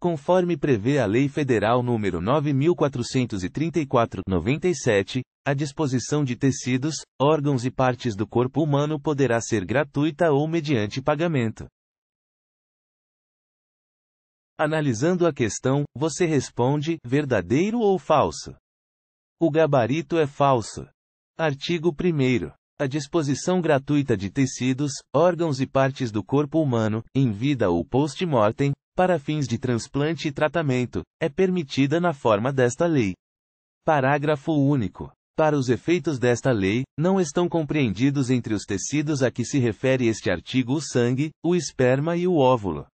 conforme prevê a Lei Federal nº 9434/97, a disposição de tecidos, órgãos e partes do corpo humano poderá ser gratuita ou mediante pagamento. Analisando a questão, você responde: verdadeiro ou falso? O gabarito é falso. Artigo 1 a disposição gratuita de tecidos, órgãos e partes do corpo humano, em vida ou post-mortem, para fins de transplante e tratamento, é permitida na forma desta lei. Parágrafo único. Para os efeitos desta lei, não estão compreendidos entre os tecidos a que se refere este artigo o sangue, o esperma e o óvulo.